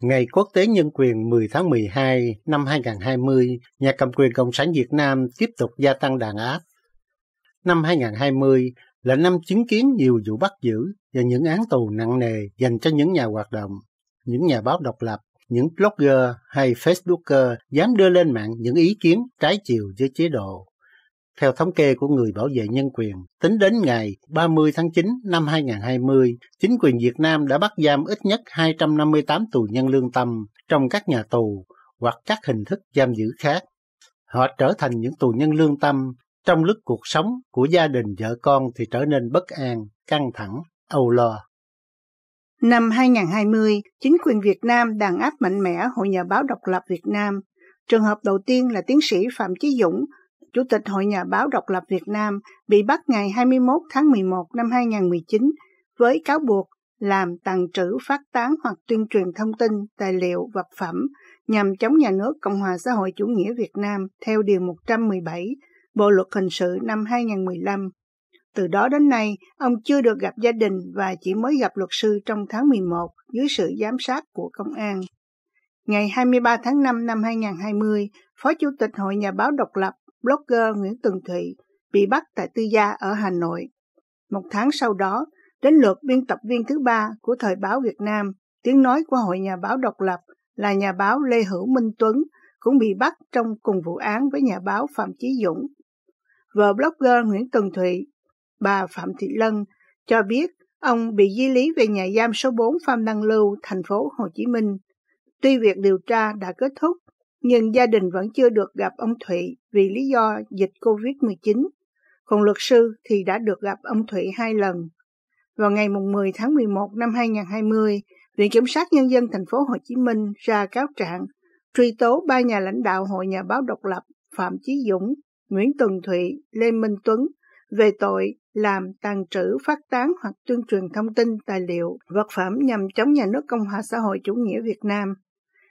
Ngày Quốc tế Nhân quyền 10 tháng 12 năm 2020, nhà cầm quyền Cộng sản Việt Nam tiếp tục gia tăng đàn áp. Năm 2020 là năm chứng kiến nhiều vụ bắt giữ và những án tù nặng nề dành cho những nhà hoạt động, những nhà báo độc lập, những blogger hay facebooker dám đưa lên mạng những ý kiến trái chiều với chế độ. Theo thống kê của người bảo vệ nhân quyền, tính đến ngày 30 tháng 9 năm 2020, chính quyền Việt Nam đã bắt giam ít nhất 258 tù nhân lương tâm trong các nhà tù hoặc các hình thức giam giữ khác. Họ trở thành những tù nhân lương tâm trong lúc cuộc sống của gia đình vợ con thì trở nên bất an, căng thẳng, âu lo. Năm 2020, chính quyền Việt Nam đàn áp mạnh mẽ Hội Nhà báo độc lập Việt Nam. Trường hợp đầu tiên là tiến sĩ Phạm Chí Dũng, Chủ tịch Hội Nhà báo Độc lập Việt Nam, bị bắt ngày 21 tháng 11 năm 2019 với cáo buộc làm tàn trữ phát tán hoặc tuyên truyền thông tin, tài liệu, vật phẩm nhằm chống nhà nước Cộng hòa xã hội chủ nghĩa Việt Nam theo Điều 117 Bộ Luật Hình sự năm 2015. Từ đó đến nay, ông chưa được gặp gia đình và chỉ mới gặp luật sư trong tháng 11 dưới sự giám sát của công an. Ngày 23 tháng 5 năm 2020, Phó Chủ tịch Hội Nhà báo Độc lập blogger Nguyễn Tường Thụy bị bắt tại Tư Gia ở Hà Nội. Một tháng sau đó, đến lượt biên tập viên thứ ba của Thời báo Việt Nam, tiếng nói của Hội Nhà báo độc lập là nhà báo Lê Hữu Minh Tuấn cũng bị bắt trong cùng vụ án với nhà báo Phạm Chí Dũng. Vợ blogger Nguyễn Tường Thụy, bà Phạm Thị Lân, cho biết ông bị di lý về nhà giam số 4 Phạm Đăng Lưu, thành phố Hồ Chí Minh. Tuy việc điều tra đã kết thúc, nhưng gia đình vẫn chưa được gặp ông Thụy vì lý do dịch COVID-19. Còn luật sư thì đã được gặp ông Thụy hai lần. Vào ngày 10 tháng 11 năm 2020, Viện Kiểm sát Nhân dân thành phố Hồ Chí Minh ra cáo trạng truy tố ba nhà lãnh đạo Hội Nhà báo độc lập Phạm Chí Dũng, Nguyễn Tường Thụy, Lê Minh Tuấn về tội làm tàn trữ phát tán hoặc tuyên truyền thông tin tài liệu vật phẩm nhằm chống nhà nước Cộng hòa xã hội chủ nghĩa Việt Nam.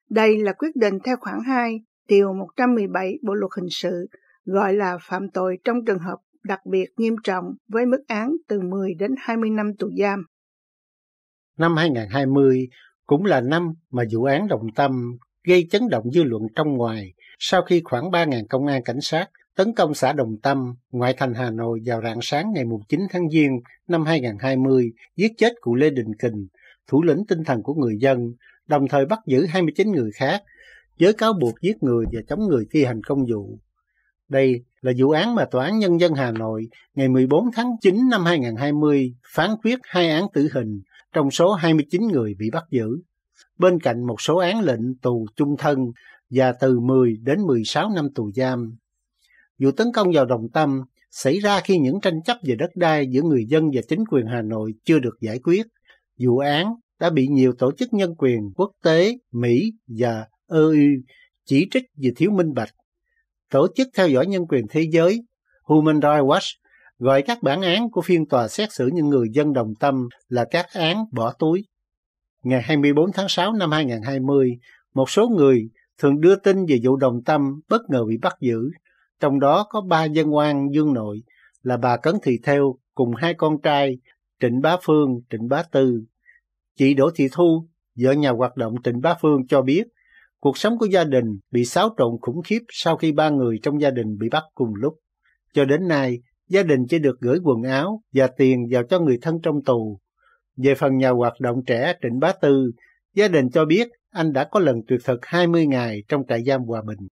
Đây là quyết định theo khoản 2, điều 117 Bộ luật hình sự, gọi là phạm tội trong trường hợp đặc biệt nghiêm trọng với mức án từ 10 đến 20 năm tù giam. Năm 2020 cũng là năm mà vụ án Đồng Tâm gây chấn động dư luận trong ngoài sau khi khoảng 3.000 công an cảnh sát tấn công xã Đồng Tâm, ngoại thành Hà Nội vào rạng sáng ngày 9 tháng Giêng năm 2020, giết chết cụ Lê Đình Kình, thủ lĩnh tinh thần của người dân, đồng thời bắt giữ 29 người khác với cáo buộc giết người và chống người thi hành công vụ. Đây là vụ án mà Tòa án Nhân dân Hà Nội ngày 14 tháng 9 năm 2020 phán quyết hai án tử hình trong số 29 người bị bắt giữ, bên cạnh một số án lệnh tù chung thân và từ 10 đến 16 năm tù giam. Vụ tấn công vào Đồng Tâm xảy ra khi những tranh chấp về đất đai giữa người dân và chính quyền Hà Nội chưa được giải quyết Vụ án đã bị nhiều tổ chức nhân quyền quốc tế Mỹ và EU chỉ trích vì thiếu minh bạch. Tổ chức theo dõi nhân quyền thế giới Human Rights Watch gọi các bản án của phiên tòa xét xử những người dân đồng tâm là các án bỏ túi. Ngày 24 tháng 6 năm 2020, một số người thường đưa tin về vụ đồng tâm bất ngờ bị bắt giữ, trong đó có ba dân quan dương nội là bà Cấn Thị Theo cùng hai con trai Trịnh Bá Phương, Trịnh Bá Tư. Chị Đỗ Thị Thu, vợ nhà hoạt động Trịnh Bá Phương cho biết, cuộc sống của gia đình bị xáo trộn khủng khiếp sau khi ba người trong gia đình bị bắt cùng lúc. Cho đến nay, gia đình chỉ được gửi quần áo và tiền vào cho người thân trong tù. Về phần nhà hoạt động trẻ Trịnh Bá Tư, gia đình cho biết anh đã có lần tuyệt thực 20 ngày trong trại giam Hòa Bình.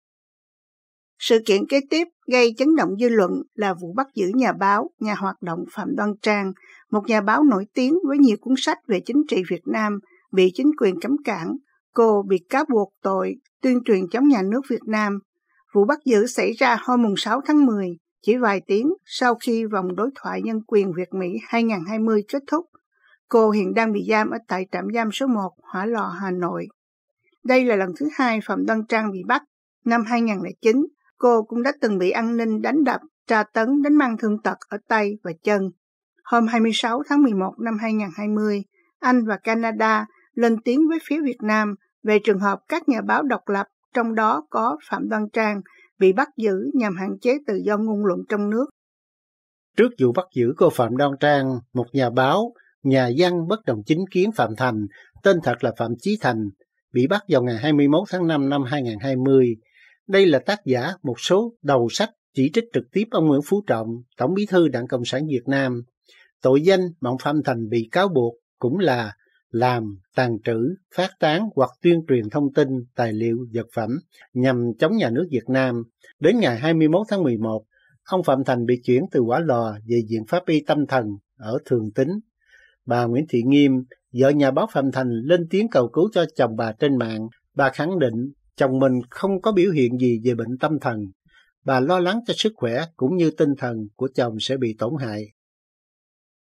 Sự kiện kế tiếp gây chấn động dư luận là vụ bắt giữ nhà báo, nhà hoạt động Phạm Đoan Trang, một nhà báo nổi tiếng với nhiều cuốn sách về chính trị Việt Nam, bị chính quyền cấm cản. Cô bị cáo buộc tội tuyên truyền chống nhà nước Việt Nam. Vụ bắt giữ xảy ra hôm 6 tháng 10, chỉ vài tiếng sau khi vòng đối thoại nhân quyền Việt-Mỹ 2020 kết thúc. Cô hiện đang bị giam ở tại trạm giam số 1 Hỏa Lò, Hà Nội. Đây là lần thứ hai Phạm Đoan Trang bị bắt. Năm 2009, Cô cũng đã từng bị an ninh đánh đập, tra tấn đến mang thương tật ở tay và chân. Hôm 26 tháng 11 năm 2020, Anh và Canada lên tiếng với phía Việt Nam về trường hợp các nhà báo độc lập, trong đó có Phạm Văn Trang, bị bắt giữ nhằm hạn chế tự do ngôn luận trong nước. Trước vụ bắt giữ cô Phạm Đoan Trang, một nhà báo, nhà văn bất đồng chính kiến Phạm Thành, tên thật là Phạm Chí Thành, bị bắt vào ngày 21 tháng 5 năm 2020, đây là tác giả một số đầu sách chỉ trích trực tiếp ông Nguyễn Phú Trọng, Tổng bí thư Đảng Cộng sản Việt Nam. Tội danh mà ông Phạm Thành bị cáo buộc cũng là làm, tàn trữ, phát tán hoặc tuyên truyền thông tin, tài liệu, vật phẩm nhằm chống nhà nước Việt Nam. Đến ngày 21 tháng 11, ông Phạm Thành bị chuyển từ quả lò về Viện Pháp y Tâm Thần ở Thường Tín. Bà Nguyễn Thị Nghiêm, vợ nhà báo Phạm Thành lên tiếng cầu cứu cho chồng bà trên mạng. Bà khẳng định chồng mình không có biểu hiện gì về bệnh tâm thần. Bà lo lắng cho sức khỏe cũng như tinh thần của chồng sẽ bị tổn hại.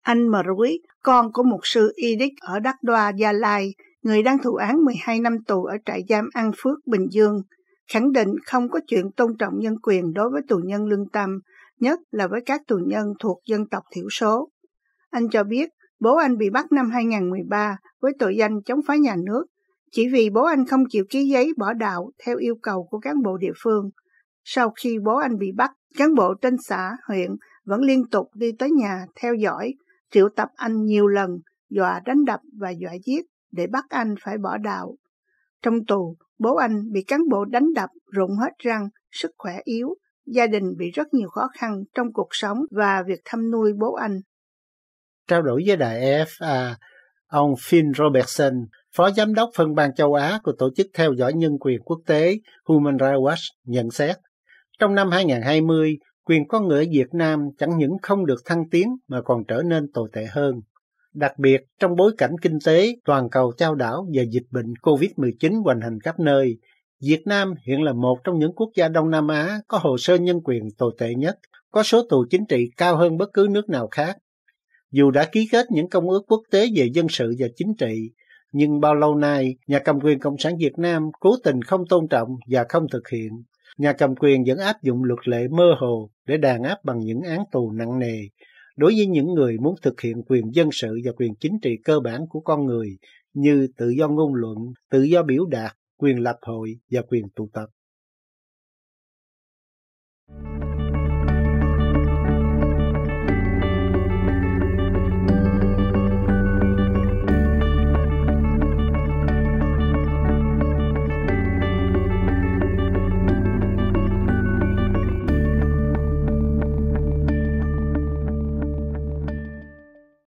Anh Marwi, con của một sư y Idik ở Đắc Đoa, Gia Lai, người đang thụ án 12 năm tù ở trại giam An Phước, Bình Dương, khẳng định không có chuyện tôn trọng nhân quyền đối với tù nhân lương tâm, nhất là với các tù nhân thuộc dân tộc thiểu số. Anh cho biết, bố anh bị bắt năm 2013 với tội danh chống phá nhà nước chỉ vì bố anh không chịu ký giấy bỏ đạo theo yêu cầu của cán bộ địa phương. Sau khi bố anh bị bắt, cán bộ trên xã, huyện vẫn liên tục đi tới nhà theo dõi, triệu tập anh nhiều lần, dọa đánh đập và dọa giết để bắt anh phải bỏ đạo. Trong tù, bố anh bị cán bộ đánh đập rụng hết răng, sức khỏe yếu, gia đình bị rất nhiều khó khăn trong cuộc sống và việc thăm nuôi bố anh. Trao đổi với đài EFA, ông Finn Robertson, Phó Giám đốc phân ban châu Á của Tổ chức Theo dõi Nhân quyền Quốc tế Human Rights Watch nhận xét, trong năm 2020, quyền con người Việt Nam chẳng những không được thăng tiến mà còn trở nên tồi tệ hơn. Đặc biệt trong bối cảnh kinh tế toàn cầu trao đảo và dịch bệnh COVID-19 hoành hành khắp nơi, Việt Nam hiện là một trong những quốc gia Đông Nam Á có hồ sơ nhân quyền tồi tệ nhất, có số tù chính trị cao hơn bất cứ nước nào khác. Dù đã ký kết những công ước quốc tế về dân sự và chính trị, nhưng bao lâu nay nhà cầm quyền Cộng sản Việt Nam cố tình không tôn trọng và không thực hiện. Nhà cầm quyền vẫn áp dụng luật lệ mơ hồ để đàn áp bằng những án tù nặng nề đối với những người muốn thực hiện quyền dân sự và quyền chính trị cơ bản của con người như tự do ngôn luận, tự do biểu đạt, quyền lập hội và quyền tụ tập.